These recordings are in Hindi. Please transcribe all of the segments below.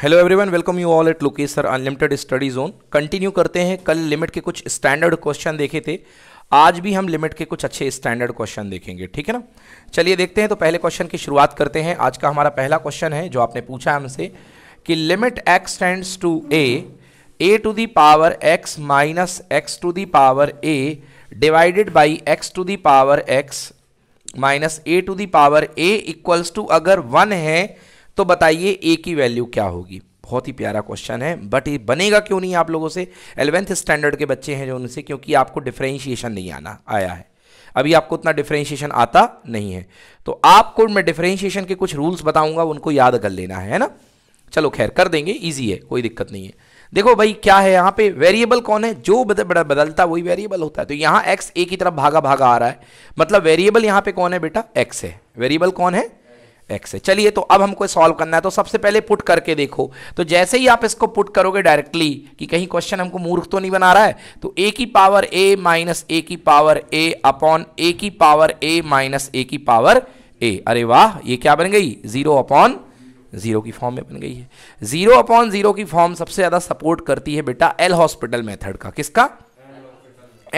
Hello everyone welcome you all at लोकेसर sir unlimited study zone continue करते हैं कल लिमिट के कुछ स्टैंडर्ड क्वेश्चन देखे थे आज भी हम लिमिट के कुछ अच्छे स्टैंडर्ड क्वेश्चन देखेंगे ठीक है ना चलिए देखते हैं तो पहले क्वेश्चन की शुरुआत करते हैं आज का हमारा पहला क्वेश्चन है जो आपने पूछा हमसे कि limit x tends to a a to the power x minus x to the power a divided by x to the power x minus a to the power a equals to अगर वन है तो बताइए ए की वैल्यू क्या होगी बहुत ही प्यारा क्वेश्चन है बट ये बनेगा क्यों नहीं आप लोगों से एलेवेंथ स्टैंडर्ड के बच्चे हैं जो उनसे क्योंकि आपको डिफ्रेंशिएशन नहीं आना आया है अभी आपको उतना डिफ्रेंशिएशन आता नहीं है तो आपको मैं डिफ्रेंशिएशन के कुछ रूल्स बताऊंगा उनको याद कर लेना है, ना चलो खैर कर देंगे ईजी है कोई दिक्कत नहीं है देखो भाई क्या है यहाँ पे वेरिएबल कौन है जो बदल, बदलता वही वेरिएबल होता है तो यहाँ एक्स ए की तरफ भागा भागा आ रहा है मतलब वेरिएबल यहाँ पे कौन है बेटा एक्स है वेरिएबल कौन है एक्स है चलिए तो अब हमको सॉल्व करना है तो सबसे पहले पुट करके देखो तो जैसे ही आप इसको पुट करोगे डायरेक्टली कि कहीं क्वेश्चन हमको मूर्ख तो नहीं बना रहा है तो ए की पावर ए माइनस ए की पावर ए अपॉन ए की पावर ए माइनस ए की पावर ए अरे वाह ये क्या बन गई जीरो अपॉन जीरो की फॉर्म में बन गई है जीरो अपॉन जीरो की फॉर्म सबसे ज़्यादा सपोर्ट करती है बेटा एल हॉस्पिटल मेथड का किसका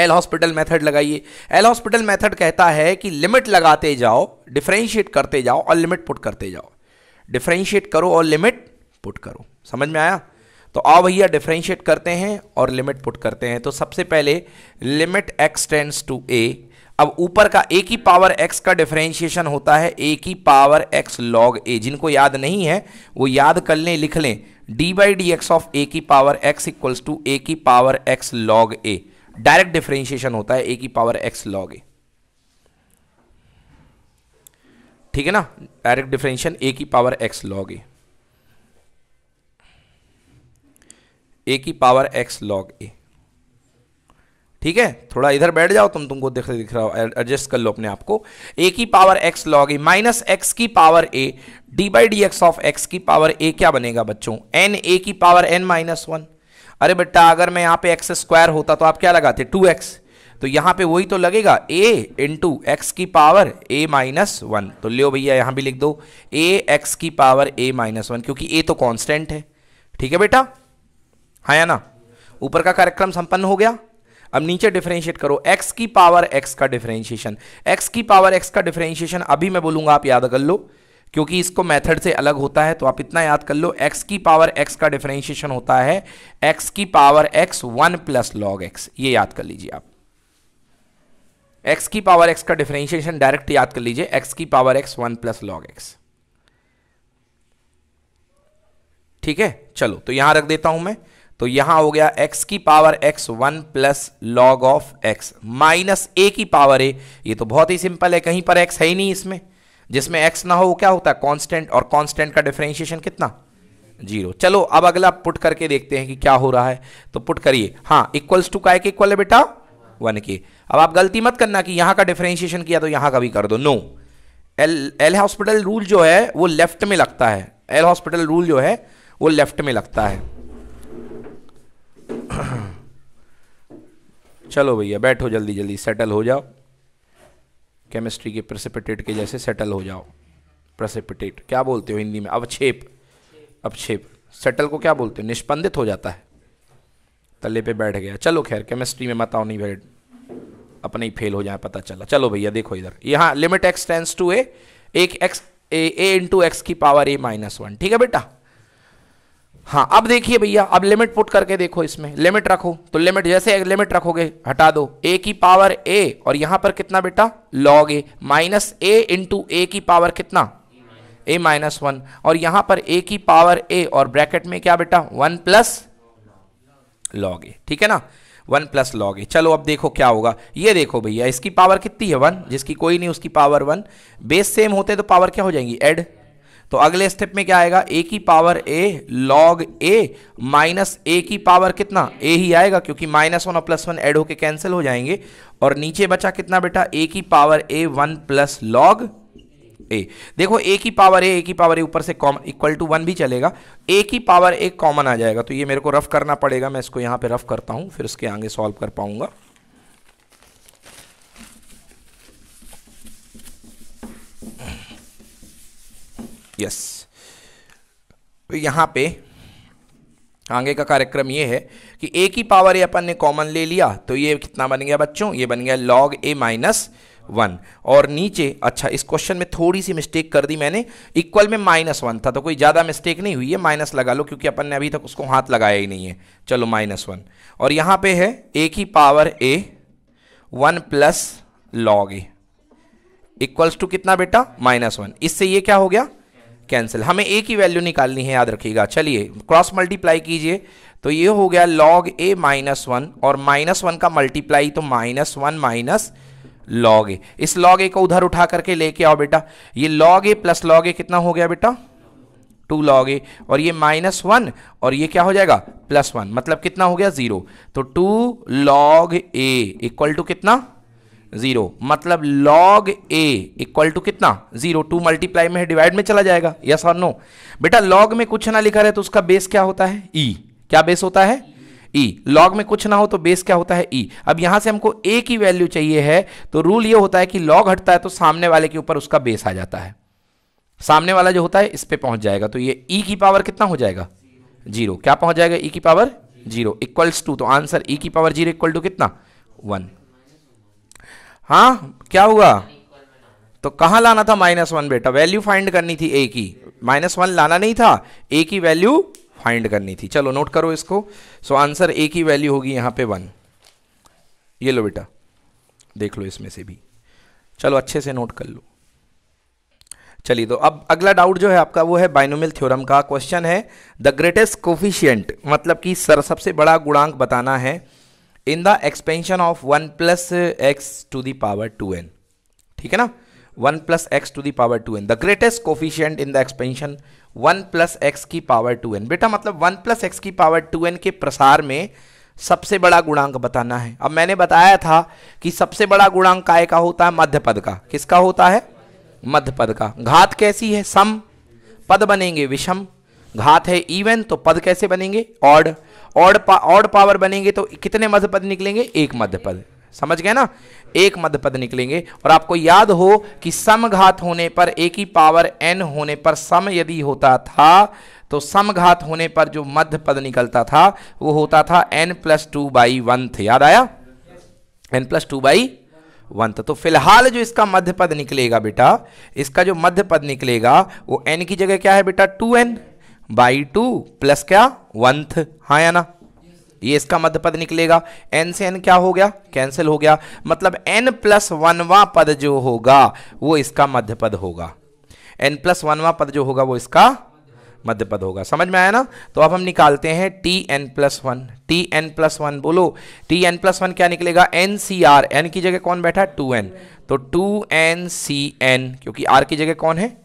एल हॉस्पिटल मेथड लगाइए एल हॉस्पिटल मेथड कहता है कि लिमिट लगाते जाओ डिफ्रेंशिएट करते जाओ और लिमिट पुट करते जाओ डिफ्रेंशिएट करो और लिमिट पुट करो समझ में आया तो आओ भैया डिफ्रेंशिएट करते हैं और लिमिट पुट करते हैं तो सबसे पहले लिमिट एक्स टू ए अब ऊपर का ए की पावर एक्स का डिफ्रेंशिएशन होता है ए की पावर एक्स लॉग ए जिनको याद नहीं है वो याद कर लें लिख लें d by d x of a की power x equals to a की power x log a direct differentiation होता है ए की पावर एक्स लॉग ए ठीक है ना डायरेक्ट डिफरेंशिएशन ए की power x log a a की पावर एक्स लॉग ए ठीक है थोड़ा इधर बैठ जाओ तुम तुमको दिख दिख रहा हो एडजस्ट कर लो अपने आप को ए की power x log a minus x की power a d by d x of x की पावर ए क्या बनेगा बच्चों एन ए की पावर एन माइनस वन अरे बेटा अगर मैं यहाँ पे एक्स स्क्वायर होता तो आप क्या लगाते टू एक्स तो यहाँ पे वही तो लगेगा a इंटू एक्स की पावर a माइनस वन तो लियो भैया यहाँ भी लिख दो a एक्स की पावर a माइनस वन क्योंकि a तो कांस्टेंट है ठीक है बेटा हाँ या ना ऊपर का कार्यक्रम संपन्न हो गया अब नीचे डिफ्रेंशिएट करो x की पावर x का डिफ्रेंशिएशन x की पावर x का डिफ्रेंशिएशन अभी मैं बोलूंगा आप याद कर लो क्योंकि इसको मेथड से अलग होता है तो आप इतना याद कर लो x की पावर x का डिफरेंशिएशन होता है x की power x one plus log x ये याद कर लीजिए आप x की पावर x का डिफरेंशिएशन डायरेक्ट याद कर लीजिए x की power x one plus log x ठीक है चलो तो यहां रख देता हूं मैं तो यहां हो गया x की power x one plus log of x minus a की पावर ए ये तो बहुत ही सिंपल है कहीं पर x है ही नहीं इसमें जिसमें एक्स ना हो वो क्या होता है कॉन्स्टेंट और कॉन्स्टेंट का डिफ्रेंशिएशन कितना जीरो चलो अब अगला पुट करके देखते हैं कि क्या हो रहा है तो पुट करिए हाँ इक्वल्स टू का एक इक्वल है बेटा वन के अब आप गलती मत करना कि यहाँ का डिफ्रेंशिएशन किया तो यहाँ का भी कर दो no L L Hospital rule जो है वो लेफ्ट में लगता है एल हॉस्पिटल रूल जो है वो लेफ्ट में लगता है चलो भैया बैठो जल्दी जल्दी सेटल हो जाओ केमिस्ट्री के प्रसिपिटेट के जैसे सेटल हो जाओ प्रसिपिटेट क्या बोलते हो हिंदी में अवक्षेप अवक्षेप सेटल को क्या बोलते हो निष्पंदित हो जाता है तले पे बैठ गया चलो खैर केमिस्ट्री में मत आओ नहीं भाई अपने ही फेल हो जाए पता चला चलो भैया देखो इधर यहाँ limit x tends to a एक x a a into x की पावर ए माइनस वन ठीक है बेटा हाँ अब देखिए भैया अब लिमिट पुट करके देखो इसमें लिमिट रखो तो लिमिट जैसे लिमिट रखोगे हटा दो ए की पावर ए और यहां पर कितना बेटा log a minus a into a की पावर कितना ए माइनस वन और यहां पर ए की पावर ए और ब्रैकेट में क्या बेटा वन प्लस लॉग ए ठीक है ना वन प्लस लॉग ए चलो अब देखो क्या होगा ये देखो भैया इसकी पावर कितनी है वन जिसकी कोई नहीं उसकी पावर वन बेस सेम होते तो पावर क्या हो जाएंगी एड तो अगले स्टेप में क्या आएगा ए की power a log a minus a की पावर कितना ए ही आएगा क्योंकि माइनस वन और प्लस वन एड होके कैंसिल हो जाएंगे और नीचे बचा कितना बेटा ए की power a one plus log a देखो ए की पावर ए ए की पावर ए ऊपर से कॉमन इक्वल टू वन भी चलेगा ए की पावर ए कॉमन आ जाएगा तो ये मेरे को रफ करना पड़ेगा मैं इसको यहाँ पे रफ करता हूँ फिर उसके आगे सॉल्व कर पाऊंगा यस तो यहाँ पे आगे का कार्यक्रम ये है कि ए की पावर ये अपन ने कॉमन ले लिया तो ये कितना बन गया बच्चों ये बन गया लॉग ए माइनस वन और नीचे अच्छा इस क्वेश्चन में थोड़ी सी मिस्टेक कर दी मैंने इक्वल में माइनस वन था तो कोई ज़्यादा मिस्टेक नहीं हुई है माइनस लगा लो क्योंकि अपन ने अभी तक उसको हाथ लगाया ही नहीं है चलो माइनस वन और यहाँ पे है ए की power a one plus log a equals to कितना बेटा माइनस वन इससे ये क्या हो गया कैंसिल हमें एक ही वैल्यू निकालनी है याद रखिएगा चलिए क्रॉस मल्टीप्लाई कीजिए तो ये हो गया लॉग ए माइनस वन और माइनस वन का मल्टीप्लाई तो minus one minus log a इस लॉग ए को उधर उठा करके लेके आओ बेटा ये log a plus log a कितना हो गया बेटा टू लॉग ए और ये माइनस वन और ये क्या हो जाएगा प्लस वन मतलब कितना हो गया जीरो तो two log a equal to कितना जीरो मतलब लॉग ए इक्वल टू कितना जीरो टू मल्टीप्लाई में डिवाइड में चला जाएगा यस और नो बेटा लॉग में कुछ ना लिखा रहे तो उसका बेस क्या होता है ई e. क्या बेस होता है ई e. लॉग में कुछ ना हो तो बेस क्या होता है ई e. अब यहां से हमको ए की वैल्यू चाहिए है तो रूल ये होता है कि लॉग हटता है तो सामने वाले के ऊपर उसका बेस आ जाता है सामने वाला जो होता है इस पर पहुंच जाएगा तो ये ई e की पावर कितना हो जाएगा जीरो क्या पहुंच जाएगा ई e की पावर जीरो इक्वल्स टू तो आंसर ई e की पावर जीरो इक्वल टू कितना वन हाँ क्या हुआ तो कहाँ लाना था माइनस वन बेटा वैल्यू फाइंड करनी थी ए की माइनस वन लाना नहीं था ए की वैल्यू फाइंड करनी थी चलो नोट करो इसको सो आंसर ए की वैल्यू होगी यहाँ पे वन ये लो बेटा देख लो इसमें से भी चलो अच्छे से नोट कर लो चलिए तो अब अगला डाउट जो है आपका वो है बाइनोमियल थ्योरम का क्वेश्चन है द ग्रेटेस्ट कोफिशियंट मतलब कि सर सबसे बड़ा गुणांक बताना है in the expansion of one plus x to the power two n ठीक है ना one plus x to the power two n the greatest coefficient in the expansion one plus x की पावर टू एन बेटा मतलब वन प्लस एक्स की पावर टू एन के प्रसार में सबसे बड़ा गुणांक बताना है अब मैंने बताया था कि सबसे बड़ा गुणांक काय का होता है मध्य पद का किसका होता है मध्य पद का घात कैसी है सम पद बनेंगे विषम घात है इवन तो पद कैसे बनेंगे ऑड ऑड पा ऑड पावर बनेंगे तो कितने मध्य पद निकलेंगे एक मध्य पद समझ गए ना एक मध्य पद निकलेंगे और आपको याद हो कि समघात होने पर एक ही पावर एन होने पर सम यदि होता था तो समघात होने पर जो मध्य पद निकलता था वो होता था n plus two by one याद आया n plus two by one तो फिलहाल जो इसका मध्य पद निकलेगा बेटा इसका जो मध्य पद निकलेगा वो एन की जगह क्या है बेटा two n by two plus क्या वंथ हाँ या ना ये इसका मध्य पद निकलेगा एन से एन क्या हो गया कैंसिल हो गया मतलब एन प्लस वनवा पद जो होगा वो इसका मध्य पद होगा एन प्लस वनवा पद जो होगा वो इसका मध्य पद होगा समझ में आया ना तो अब हम निकालते हैं T n plus one T n plus one बोलो टी एन प्लस वन क्या निकलेगा एन सी आर एन की जगह कौन बैठा है टू एन तो टू एन सी एन क्योंकि आर की जगह कौन है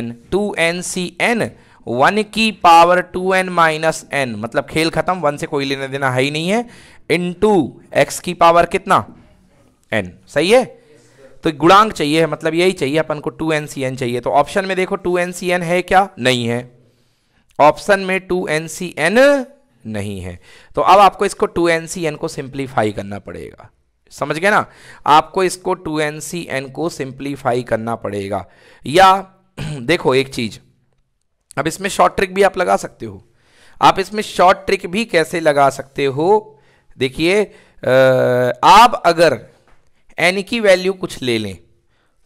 n two n C n one की power two n minus n मतलब खेल खत्म वन से कोई लेना देना है ही नहीं है इन टू एक्स की पावर कितना एन सही है तो गुणांक चाहिए मतलब यही चाहिए अपन को टू एन सी एन चाहिए तो ऑप्शन में देखो टू एन सी एन है क्या नहीं है ऑप्शन में टू एन सी एन नहीं है तो अब आपको इसको टू एन सी एन को सिंप्लीफाई करना पड़ेगा समझ गए ना आपको इसको टू एन सी एन को सिंप्लीफाई करना पड़ेगा या देखो एक चीज अब इसमें शॉर्ट ट्रिक भी आप लगा सकते हो आप इसमें शॉर्ट ट्रिक भी कैसे लगा सकते हो देखिए आप अगर एन की वैल्यू कुछ ले लें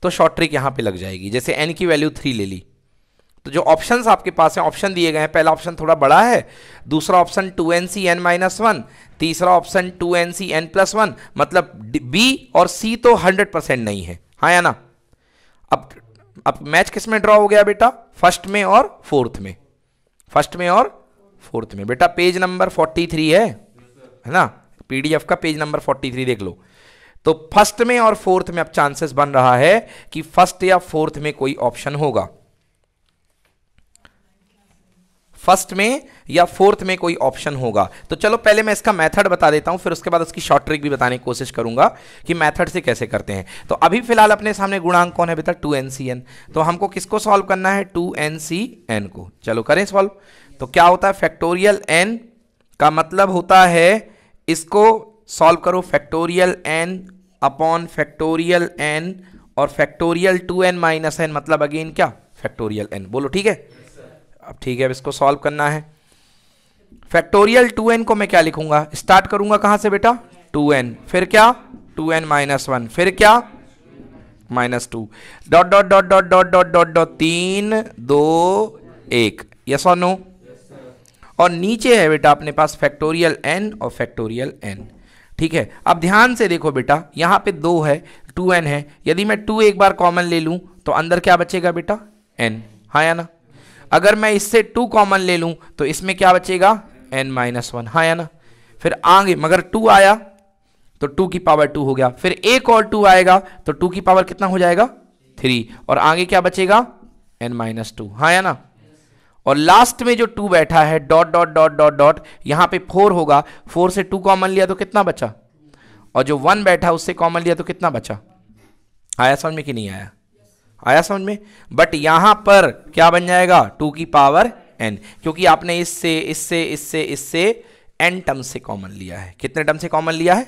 तो शॉर्ट ट्रिक यहां पे लग जाएगी जैसे एन की वैल्यू थ्री ले ली तो जो ऑप्शंस आपके पास हैं ऑप्शन दिए गए हैं पहला ऑप्शन थोड़ा बड़ा है दूसरा option two n C n minus one तीसरा option two n C n plus one मतलब बी और सी तो हंड्रेड परसेंट नहीं है हाँ या ना अब अब मैच किस में ड्रॉ हो गया बेटा फर्स्ट में और फोर्थ में फर्स्ट में और फोर्थ में बेटा पेज नंबर फोर्टी थ्री है है ना पीडीएफ का पेज नंबर फोर्टी थ्री देख लो तो फर्स्ट में और फोर्थ में अब चांसेस बन रहा है कि फर्स्ट या फोर्थ में कोई ऑप्शन होगा फर्स्ट में या फोर्थ में कोई ऑप्शन होगा तो चलो पहले मैं इसका मेथड बता देता हूं फिर उसके बाद उसकी शॉर्ट ट्रिक भी बताने की कोशिश करूंगा कि मेथड से कैसे करते हैं तो अभी फिलहाल अपने सामने गुणांक कौन है बेटा टू एन सी एन तो हमको किसको सॉल्व करना है टू एन सी एन को चलो करें सॉल्व तो क्या होता है फैक्टोरियल एन का मतलब होता है इसको सॉल्व करो factorial n upon factorial n और factorial two n minus n मतलब अगेन क्या फैक्टोरियल एन बोलो ठीक है अब ठीक है अब इसको सॉल्व करना है फैक्टोरियल टू एन को मैं क्या लिखूंगा स्टार्ट करूंगा कहां से बेटा टू एन फिर क्या टू एन माइनस वन फिर क्या minus two dot dot dot dot dot dot dot dot तीन दो एक यस और नो और नीचे है बेटा अपने पास फैक्टोरियल एन और फैक्टोरियल एन ठीक है अब ध्यान से देखो बेटा यहां पे दो है टू एन है यदि मैं टू एक बार कॉमन ले लू तो अंदर क्या बचेगा बेटा एन हाँ या ना अगर मैं इससे टू कॉमन ले लूँ तो इसमें क्या बचेगा एन माइनस वन हाँ या ना फिर आगे मगर टू आया तो टू की पावर टू हो गया फिर एक और टू आएगा तो टू की पावर कितना हो जाएगा थ्री और आगे क्या बचेगा एन माइनस टू हाँ या ना और लास्ट में जो टू बैठा है dot dot dot dot dot यहां पे फोर होगा फोर से टू कॉमन लिया तो कितना बचा और जो वन बैठा उससे कॉमन लिया तो कितना बचा आया समझ में कि नहीं आया आया समझ में बट यहां पर क्या बन जाएगा टू की पावर एन क्योंकि आपने इससे इससे इससे इससे एन टर्म से कॉमन लिया है कितने टर्म से कॉमन लिया है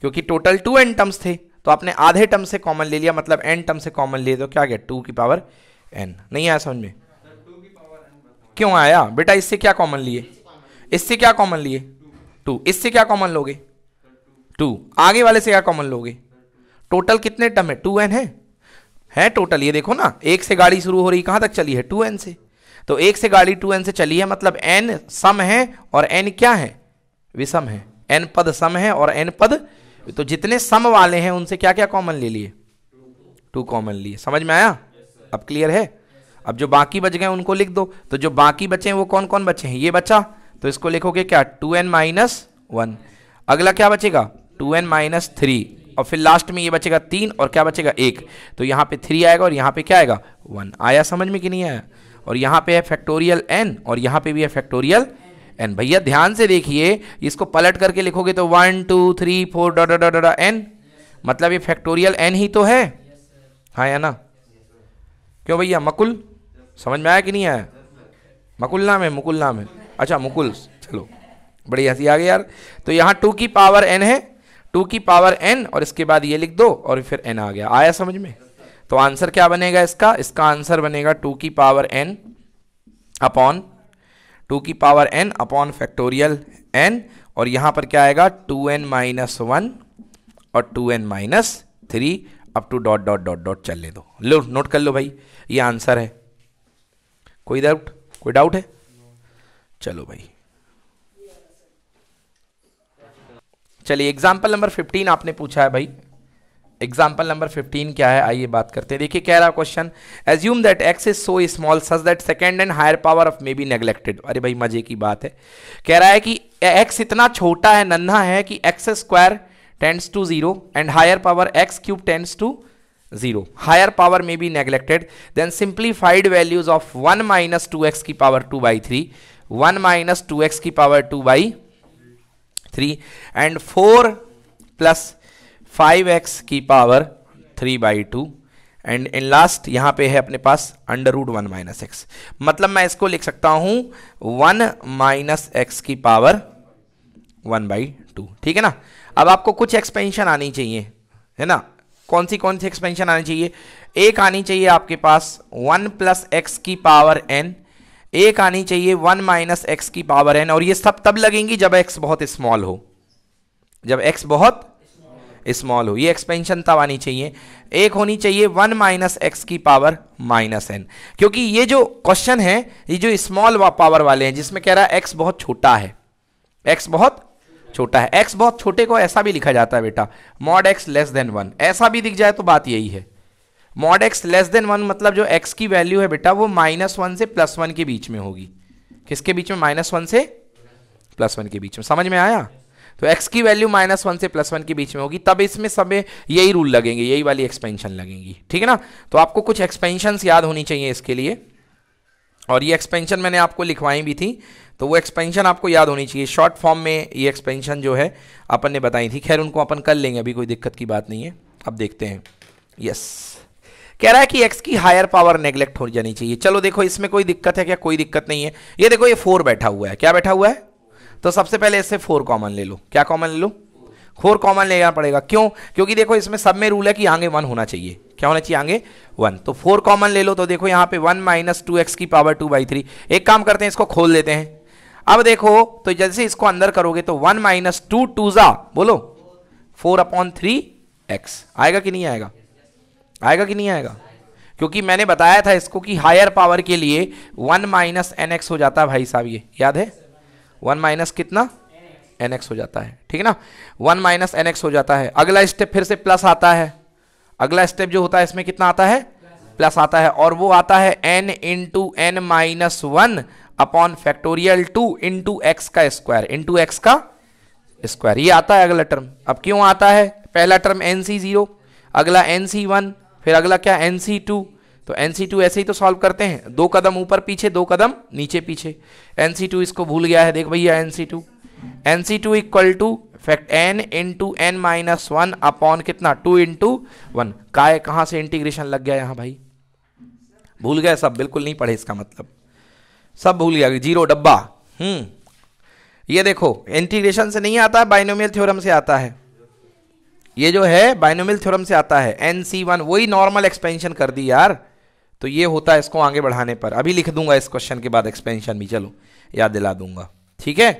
क्योंकि टोटल टू एन टर्म्स थे तो आपने आधे टर्म से कॉमन ले लिया मतलब एन टर्म से कॉमन लिए तो क्या गया टू की पावर एन नहीं आया समझ में क्यों आया बेटा इससे क्या कॉमन लिए इससे क्या कॉमन लिए टू इससे क्या कॉमन लोगे टू आगे वाले से क्या कॉमन लोगे टोटल कितने टर्म है टू एन है है टोटल ये देखो ना एक से गाड़ी शुरू हो रही कहाँ तक चली है टू एन से तो एक से गाड़ी टू एन से चली है मतलब एन सम है और एन क्या है विषम है एन पद सम है और एन पद तो जितने सम वाले हैं उनसे क्या क्या कॉमन ले लिए टू कॉमन लिए समझ में आया अब क्लियर है अब जो बाकी बच गए उनको लिख दो तो जो बाकी बचे हैं वो कौन कौन बचे हैं ये बचा तो इसको लिखोगे क्या टू एन माइनस वन अगला क्या बचेगा टू एन माइनस थ्री और फिर लास्ट में ये बचेगा तीन और क्या बचेगा एक तो यहाँ पे थ्री आएगा और यहाँ पे क्या आएगा वन आया समझ में कि नहीं आया और यहाँ पे है फैक्टोरियल एन और यहाँ पे भी है फैक्टोरियल एन भैया ध्यान से देखिए इसको पलट करके लिखोगे तो one two three four dot dot dot n मतलब ये फैक्टोरियल एन ही तो है हाँ या ना क्यों भैया मकुल समझ में आया कि नहीं आया मकुल नाम है मुकुल नाम है अच्छा मुकुल चलो बड़ी हंसी आ गई यार तो यहाँ टू की पावर एन है टू की पावर एन और इसके बाद ये लिख दो और फिर एन आ गया आया समझ में तो आंसर क्या बनेगा इसका इसका आंसर बनेगा टू की पावर एन अपॉन टू की power n upon factorial n और यहां पर क्या आएगा टू एन माइनस वन और two n minus three up to dot dot dot dot चल ले दो लो नोट कर लो भाई ये आंसर है कोई डाउट कोई डाउट है चलो भाई चलिए एग्जाम्पल नंबर फिफ्टीन आपने पूछा है भाई एग्जाम्पल नंबर फिफ्टीन क्या है आइए बात करते हैं देखिए कह रहा question assume that x is so small such that second and higher power of may be neglected अरे भाई मजे की बात है कह रहा है कि एक्स इतना छोटा है नन्हा है कि x square tends to zero and higher power x cube tends to zero higher power may be neglected then simplified values of one minus two x की power two by three one minus two x की power two by three and four plus five x की power three by two and in last यहाँ पे है अपने पास under root one minus x मतलब मैं इसको लिख सकता हूँ वन माइनस एक्स की पावर वन बाई टू ठीक है ना अब आपको कुछ एक्सपेंशन आनी चाहिए है ना कौन सी कौन सी एक्सपेंशन आनी चाहिए एक आनी चाहिए आपके पास वन प्लस एक्स की पावर एन एक आनी चाहिए वन माइनस एक्स की पावर एन और ये सब तब लगेंगी जब एक्स बहुत स्मॉल हो जब एक्स बहुत स्मॉल हो ये एक्सपेंशन तब आनी चाहिए एक होनी चाहिए वन माइनस एक्स की पावर माइनस एन क्योंकि ये जो क्वेश्चन है ये जो स्मॉल वा पावर वाले हैं जिसमें कह रहा है एक्स बहुत छोटा है एक्स बहुत छोटा है एक्स बहुत छोटे को ऐसा भी लिखा जाता है बेटा mod x less than one ऐसा भी दिख जाए तो बात यही है mod x less than one मतलब जो एक्स की वैल्यू है बेटा वो माइनस वन से प्लस वन के बीच में होगी किसके बीच में माइनस वन से प्लस वन के बीच में समझ में आया तो एक्स की वैल्यू माइनस वन से प्लस वन के बीच में होगी तब इसमें सब यही रूल लगेंगे यही वाली एक्सपेंशन लगेंगी ठीक है ना तो आपको कुछ एक्सपेंशन याद होनी चाहिए इसके लिए और ये एक्सपेंशन मैंने आपको लिखवाई भी थी तो वो एक्सपेंशन आपको याद होनी चाहिए शॉर्ट फॉर्म में ये एक्सपेंशन जो है अपन ने बताई थी खैर उनको अपन कर लेंगे अभी कोई दिक्कत की बात नहीं है अब देखते हैं यस कह रहा है कि एक्स की हायर पावर नेग्लेक्ट हो जानी चाहिए चलो देखो इसमें कोई दिक्कत है क्या कोई दिक्कत नहीं है ये देखो ये फोर बैठा हुआ है क्या बैठा हुआ है तो सबसे पहले इससे फोर कॉमन ले लो क्या कॉमन ले लो फोर कॉमन लेना पड़ेगा क्यों क्योंकि देखो इसमें सब में रूल है कि आगे वन होना चाहिए क्या होना चाहिए आगे वन तो फोर कॉमन ले लो तो देखो यहाँ पे वन माइनस टू एक्स की पावर टू बाई थ्री एक काम करते हैं इसको खोल देते हैं अब देखो तो जैसे इसको अंदर करोगे तो वन माइनस टू टू जा बोलो फोर अपॉन थ्री एक्स आएगा कि नहीं आएगा आएगा कि नहीं आएगा क्योंकि मैंने बताया था इसको कि हायर पावर के लिए वन माइनस एन एक्स हो जाता है भाई साहब ये याद है वन माइनस कितना एन एक्स हो जाता है ठीक है ना वन माइनस एन एक्स हो जाता है अगला स्टेप फिर से प्लस आता है अगला स्टेप जो होता है इसमें कितना आता है प्लस आता है और वो आता है n into n minus one upon factorial two into x का स्क्वायर इंटू एक्स का स्क्वायर ये आता है अगला टर्म अब क्यों आता है पहला टर्म एन सी जीरो अगला एन सी वन फिर अगला क्या एन सी टू तो एन सी टू ऐसे ही तो सॉल्व करते हैं दो कदम ऊपर पीछे दो कदम नीचे पीछे एन सी टू इसको भूल गया है देख भैया n C two n C two equal to fact n in two n minus one upon कितना टू इन टू वन काय कहाँ से इंटीग्रेशन लग गया यहाँ भाई भूल गया सब बिल्कुल नहीं पढ़े इसका मतलब सब भूल गया जीरो डब्बा हम्म ये देखो इंटीग्रेशन से नहीं आता है बाइनोमियल थ्योरम से आता है ये जो है बाइनोमिल थ्योरम से आता है एन सी वन वही नॉर्मल एक्सपेंशन कर दी यार तो ये होता है इसको आगे बढ़ाने पर अभी लिख दूंगा इस क्वेश्चन के बाद एक्सपेंशन भी चलो याद दिला दूंगा ठीक है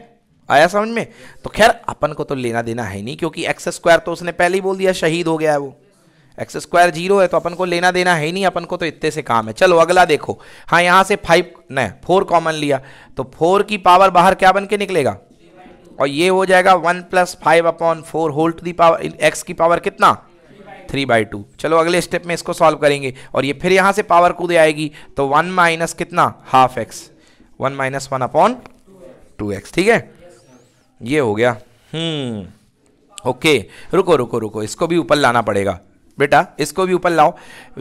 आया समझ में तो खैर अपन को तो लेना देना है नहीं क्योंकि एक्स स्क्वायर तो उसने पहले ही बोल दिया शहीद हो गया है वो एक्स स्क्वायर जीरो है तो अपन को लेना देना है नहीं अपन को तो इतने से काम है चलो अगला देखो हाँ यहाँ से फाइव नहीं फोर कॉमन लिया तो फोर की पावर बाहर क्या बन के निकलेगा और ये हो जाएगा one plus five upon four whole to the power x की पावर कितना थ्री बाई टू चलो अगले स्टेप में इसको सॉल्व करेंगे और ये फिर यहाँ से पावर कूद आएगी तो वन माइनस कितना half x one minus one upon two x ठीक है ये हो गया हम्म ओके रुको रुको रुको इसको भी ऊपर लाना पड़ेगा बेटा इसको भी ऊपर लाओ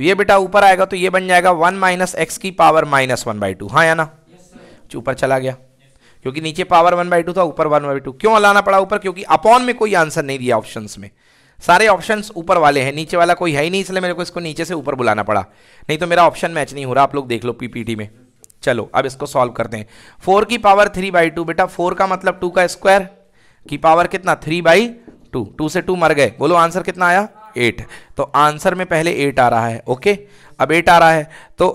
ये बेटा ऊपर आएगा तो ये बन जाएगा वन माइनस एक्स की power minus one by two हाँ या ना ऊपर चला गया क्योंकि नीचे पावर वन बाई टू था ऊपर वन बाई टू क्यों लाना पड़ा ऊपर क्योंकि अपॉन में कोई आंसर नहीं दिया ऑप्शन में सारे ऑप्शन ऊपर वाले हैं नीचे वाला कोई है ही नहीं इसलिए मेरे को इसको नीचे से ऊपर बुलाना पड़ा नहीं तो मेरा ऑप्शन मैच नहीं हो रहा आप लोग देख लो पीपीटी में चलो अब इसको सॉल्व करते हैं फोर की पावर थ्री बाई टू बेटा फोर का मतलब टू का स्क्वायर की पावर कितना थ्री बाई टू टू से टू मर गए बोलो आंसर कितना आया एट तो आंसर में पहले एट आ रहा है ओके अब एट आ रहा है तो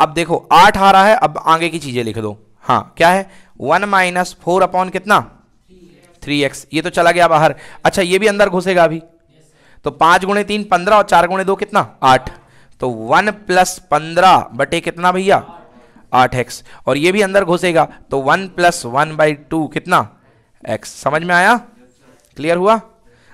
अब देखो आठ आ रहा है अब आगे की चीजें लिख दो हाँ क्या है वन माइनस फोर अपॉन कितना थ्री एक्स ये तो चला गया बाहर अच्छा ये भी अंदर घुसेगा अभी तो पांच गुणे तीन पंद्रह और चार गुणे दो कितना आठ तो वन प्लस पंद्रह बटे कितना भैया आठ एक्स और ये भी अंदर घुसेगा तो one plus one by two कितना एक्स समझ में आया क्लियर हुआ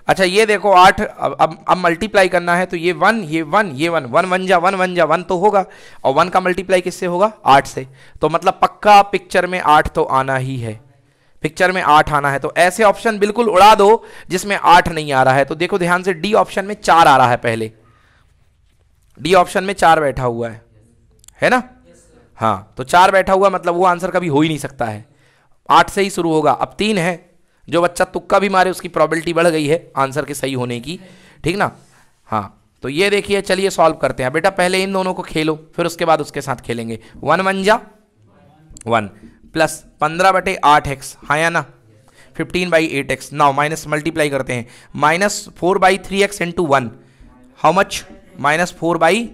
अच्छा ये देखो आठ अब अब, अब मल्टीप्लाई करना है तो ये वन ये वन ये वन वन वन जा वन वन जा वन तो होगा और वन का मल्टीप्लाई किससे होगा आठ से तो मतलब पक्का पिक्चर में आठ तो आना ही है पिक्चर में आठ आना है तो ऐसे ऑप्शन बिल्कुल उड़ा दो जिसमें आठ नहीं आ रहा है तो देखो ध्यान से डी ऑप्शन में चार आ रहा है पहले डी ऑप्शन में चार बैठा हुआ है है ना हाँ तो चार बैठा हुआ मतलब वो आंसर कभी हो ही नहीं सकता है आठ से ही शुरू होगा अब तीन है जो बच्चा तुक्का भी मारे उसकी प्रॉबिलिटी बढ़ गई है आंसर के सही होने की ठीक ना हाँ तो ये देखिए चलिए सॉल्व करते हैं बेटा पहले इन दोनों को खेलो फिर उसके बाद उसके साथ खेलेंगे वन वन जा वन प्लस पंद्रह बटे आठ एक्स हाँ या ना fifteen by eight x now minus multiply करते हैं minus four by three x into one how much minus four by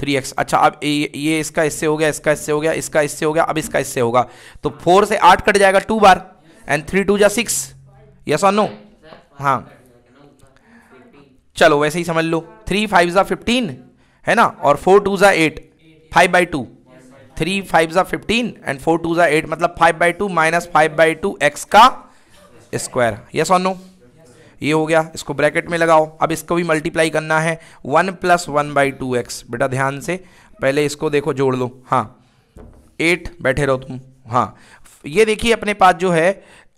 three x अच्छा अब ये, ये इसका इससे हो गया इसका इससे हो गया इसका इससे हो गया अब इसका इससे होगा तो फोर से आठ कट जाएगा टू बार एंड थ्री टू जा सिक्स यस और नो हाँ चलो वैसे ही समझ लो थ्री फाइव ज़ा फिफ्टीन है ना और फोर टू ज़ा eight five by two three five ज़ा फिफ्टीन एंड फोर टू ज़ा एट मतलब five by two minus five by two x का स्क्वायर यस और नो ये हो गया इसको ब्रैकेट में लगाओ अब इसको भी मल्टीप्लाई करना है one plus one by two x बेटा ध्यान से पहले इसको देखो जोड़ लो हाँ एट बैठे रहो तुम हाँ ये देखिए अपने पास जो है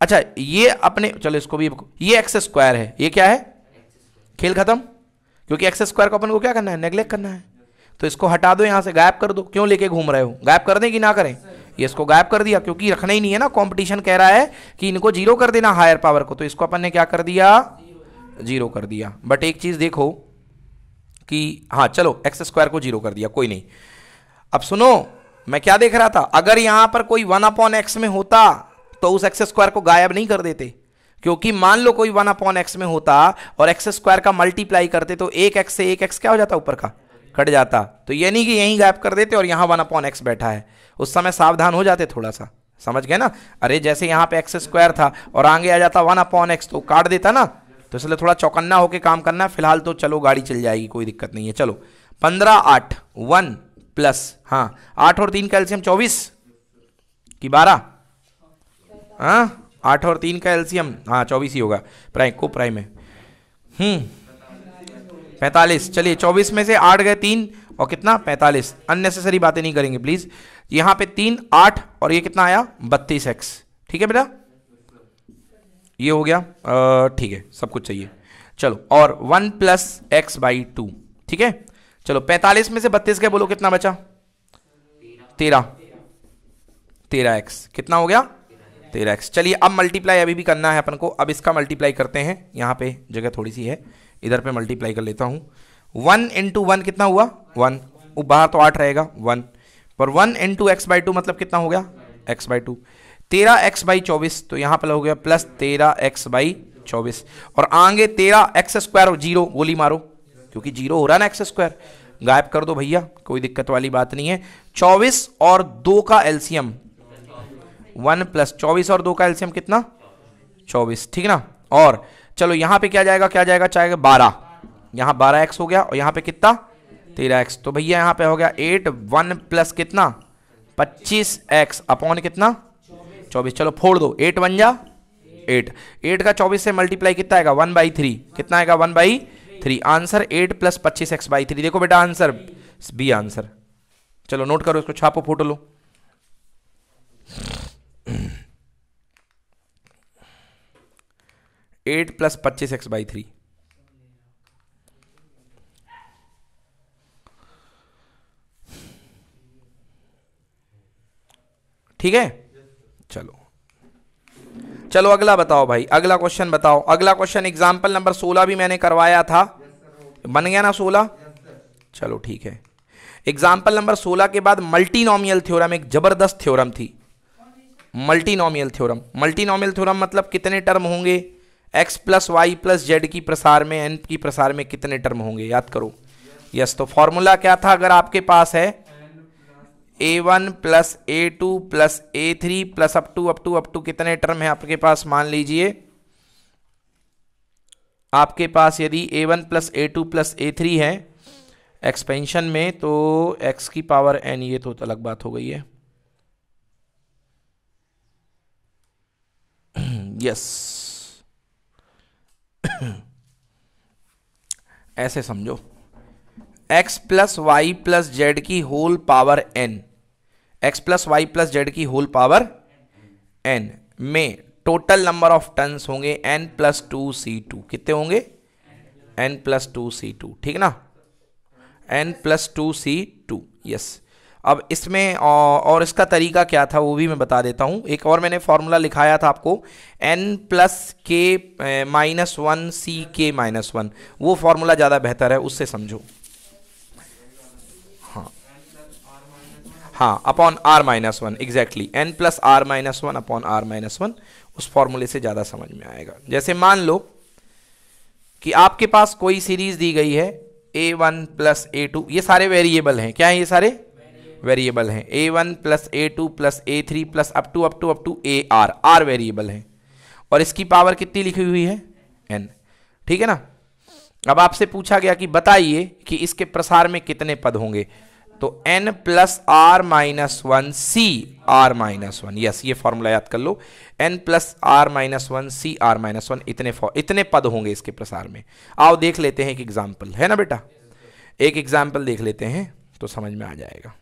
अच्छा ये अपने चलो इसको भी ये एक्स स्क्वायर है ये क्या है खेल खत्म क्योंकि एक्स स्क्वायर को अपन को क्या करना है नेग्लेक्ट करना है तो इसको हटा दो यहाँ से गायब कर दो क्यों लेके घूम रहे हो गायब कर दें कि ना करें ये इसको गायब कर दिया क्योंकि रखना ही नहीं है ना कंपटीशन कह रहा है कि इनको जीरो कर देना हायर पावर को तो इसको अपन ने क्या कर दिया जीरो कर दिया बट एक चीज़ देखो कि हाँ चलो एक्स स्क्वायर को जीरो कर दिया कोई नहीं अब सुनो मैं क्या देख रहा था अगर यहां पर कोई वन अपॉन एक्स में होता तो उस एक्स स्क्वायर को गायब नहीं कर देते क्योंकि मान लो कोई वन अपॉन एक्स में होता और एक्स स्क्वायर का मल्टीप्लाई करते तो एक एक्स से एक एक्स क्या हो जाता ऊपर का कट जाता तो ये नहीं कि यहीं गायब कर देते और यहाँ वन अपॉन एक्स बैठा है उस समय सावधान हो जाते थोड़ा सा समझ गए ना अरे जैसे यहाँ पे एक्स स्क्वायर था और आगे आ जाता वन अपॉन एक्स तो काट देता ना तो इसलिए थोड़ा चौकन्ना होकर काम करना फिलहाल तो चलो गाड़ी चल जाएगी कोई दिक्कत नहीं है चलो पंद्रह आठ वन प्लस हाँ आठ और तीन का एल्सियम चौबीस कि बारह हाँ आठ और तीन का एल्सियम हाँ चौबीस ही होगा प्राइम को प्राइम है हम्म पैंतालीस चलिए चौबीस में से आठ गए तीन और कितना पैंतालीस अननेसेसरी बातें नहीं करेंगे प्लीज यहाँ पे तीन आठ और ये कितना आया बत्तीस एक्स ठीक है बेटा ये हो गया ठीक है सब कुछ चाहिए चलो और one plus x by two ठीक है चलो पैंतालीस में से बत्तीस गए बोलो कितना बचा तेरह तेरह एक्स कितना हो गया तेरह एक्स चलिए अब मल्टीप्लाई अभी भी करना है अपन को अब इसका मल्टीप्लाई करते हैं यहाँ पे जगह थोड़ी सी है इधर पे मल्टीप्लाई कर लेता हूँ वन इंटू वन कितना हुआ वन बाहर तो आठ रहेगा वन पर one into x by two मतलब कितना हो गया एक्स बाई टू तेरह एक्स बाई चौबीस तो यहाँ पर हो गया प्लस तेरह एक्स बाई चौबीस और आगे तेरह एक्स स्क्वायर जीरो गोली मारो क्योंकि जीरो हो रहा ना एक्स स्क्वायर गायब कर दो भैया कोई दिक्कत वाली बात नहीं है चौबीस और दो का एल्सियम वन प्लस चौबीस और दो का एल्सियम कितना चौबीस ठीक ना और चलो यहां पे क्या जाएगा क्या जाएगा चाहेगा बारह यहां बारह एक्स हो गया और यहां पे कितना तेरह एक्स तो भैया यहां पे हो गया एट वन प्लस कितना पच्चीस एक्स अपॉन कितना चौबीस चलो फोड़ दो एट वन जा एट एट का चौबीस से मल्टीप्लाई कितना आएगा वन बाई थ्री कितना आएगा one by three answer eight plus पच्चीस एक्स बाई थ्री देखो बेटा आंसर बी आंसर चलो नोट करो इसको छापो फोटो लो एट प्लस पच्चीस एक्स बाई थ्री ठीक है चलो चलो अगला बताओ भाई अगला क्वेश्चन बताओ अगला क्वेश्चन एग्जाम्पल नंबर सोलह भी मैंने करवाया था बन गया ना सोलह चलो ठीक है एग्जाम्पल नंबर सोलह के बाद मल्टीनोमियल थ्योरम एक जबरदस्त थ्योरम थी मल्टीनॉमियल थ्योरम मल्टीनॉमियल थ्योरम मतलब कितने टर्म होंगे x plus y plus z की प्रसार में एन की प्रसार में कितने टर्म होंगे याद करो यस yes, तो फॉर्मूला क्या था अगर आपके पास है a one plus a two plus a three plus up to up to up to कितने टर्म है आपके पास मान लीजिए आपके पास यदि a one plus a two plus a three है एक्सपेंशन में तो एक्स की पावर एन ये तो अलग बात हो गई है यस ऐसे समझो x plus y plus z की whole power n x plus y plus z की होल पावर एन में टोटल नंबर ऑफ टर्न्स होंगे n plus two C two कितने होंगे n plus two C two ठीक ना n plus two C two yes अब इसमें और इसका तरीका क्या था वो भी मैं बता देता हूँ एक और मैंने फॉर्मूला लिखाया था आपको n plus k minus one C k minus one वो फार्मूला ज़्यादा बेहतर है उससे समझो हाँ upon r minus one exactly n plus r minus one upon r minus one उस फॉर्मूले से ज़्यादा समझ में आएगा जैसे मान लो कि आपके पास कोई सीरीज दी गई है a one plus a two ये सारे वेरिएबल हैं क्या है ये सारे वेरिएबल हैं a one plus a two plus a three plus up to up to up to a r r variable हैं और इसकी पावर कितनी लिखी हुई है एन ठीक है ना अब आपसे पूछा गया कि बताइए कि इसके प्रसार में कितने पद होंगे तो n plus r minus one C r minus one yes ये फॉर्मूला याद कर लो n plus r minus one C r minus one इतने इतने पद होंगे इसके प्रसार में आओ देख लेते हैं एक एग्जाम्पल है ना बेटा एक एग्जाम्पल देख लेते हैं तो समझ में आ जाएगा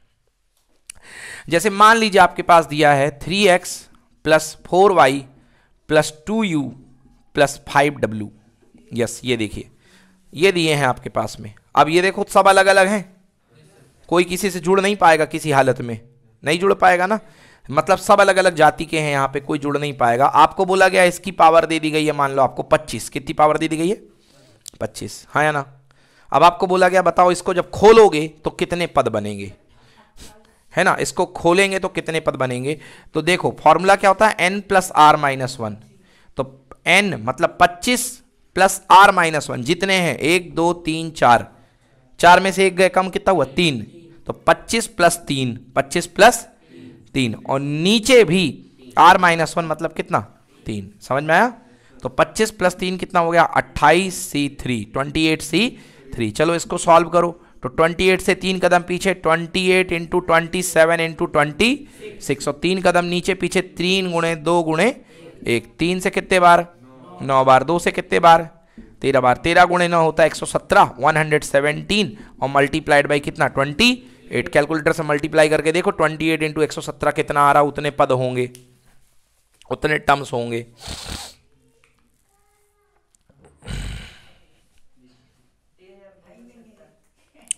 जैसे मान लीजिए आपके पास दिया है three x plus four y plus two u plus five डब्ल्यू यस ये देखिए ये दिए हैं आपके पास में अब ये देखो सब अलग अलग हैं कोई किसी से जुड़ नहीं पाएगा किसी हालत में नहीं जुड़ पाएगा ना मतलब सब अलग अलग जाति के हैं यहाँ पे कोई जुड़ नहीं पाएगा आपको बोला गया इसकी पावर दे दी गई है मान लो आपको पच्चीस कितनी पावर दे दी गई है पच्चीस हाँ या ना अब आपको बोला गया बताओ इसको जब खोलोगे तो कितने पद बनेंगे है ना इसको खोलेंगे तो कितने पद बनेंगे तो देखो फॉर्मूला क्या होता है n plus r minus one तो एन मतलब पच्चीस प्लस आर माइनस वन जितने हैं एक दो तीन चार चार में से एक गए कम कितना हुआ तीन तो पच्चीस प्लस तीन पच्चीस प्लस तीन और नीचे भी आर माइनस वन मतलब कितना तीन समझ में आया तो 25 प्लस तीन कितना हो गया अट्ठाईस C three twenty eight C three चलो इसको सॉल्व करो तो 28 से तीन कदम पीछे 28 eight into twenty seven into twenty six और तीन कदम नीचे पीछे तीन गुणे दो गुणे एक तीन से कितने बार नौ बार दो से कितने बार तेरह बार तेरह गुणे ना होता है एक सौ सत्रह वन हंड्रेड सेवनटीन और मल्टीप्लाइड बाई कितना ट्वेंटी एट कैलकुलेटर से मल्टीप्लाई करके देखो ट्वेंटी एट इंटू एक सौ सत्रह कितना आ रहा उतने पद होंगे उतने टर्म्स होंगे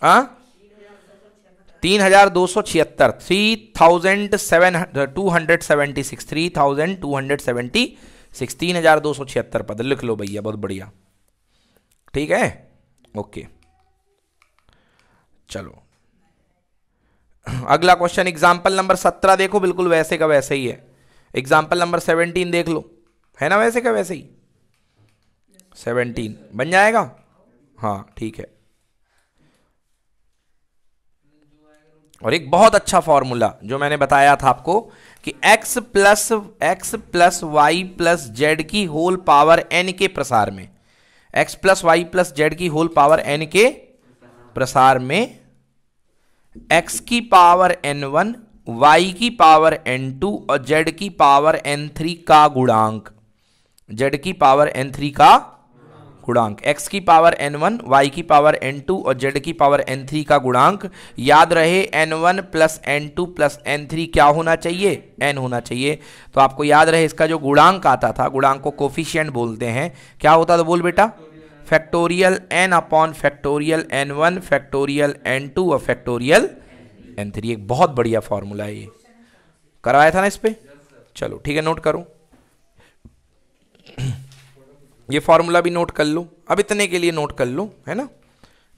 आ? हाँ? तीन हजार दो सौ छिहत्तर three thousand seven two hundred seventy six three thousand two hundred seventy six तीन हजार दो सौ छिहत्तर पद लिख लो भैया बहुत बढ़िया ठीक है ओके चलो अगला क्वेश्चन एग्जाम्पल नंबर सत्रह देखो बिल्कुल वैसे का वैसे ही है एग्जाम्पल नंबर सेवनटीन देख लो है ना वैसे का वैसे ही सेवनटीन बन जाएगा हाँ ठीक है और एक बहुत अच्छा फॉर्मूला जो मैंने बताया था आपको कि x plus x plus y plus z की होल पावर एन के प्रसार में x plus y plus z की होल पावर एन के प्रसार में एक्स की पावर एन वन वाई की पावर एन टू और जेड की पावर एन थ्री का गुणांक जेड की पावर एन थ्री का गुणांक एक्स की पावर एन वन वाई की पावर एन टू और जेड की पावर एन थ्री का गुणांक याद रहे n one plus n two plus n three क्या होना चाहिए एन होना चाहिए तो आपको याद रहे इसका जो गुणांक आता था गुणांक को कोफिशियंट बोलते हैं क्या होता था बोल बेटा factorial n upon factorial n one factorial n two और फैक्टोरियल एन थ्री एक बहुत बढ़िया फार्मूला है ये करवाया था ना इस पर चलो ठीक है नोट करो ये फार्मूला भी नोट कर लो अब इतने के लिए नोट कर लो है ना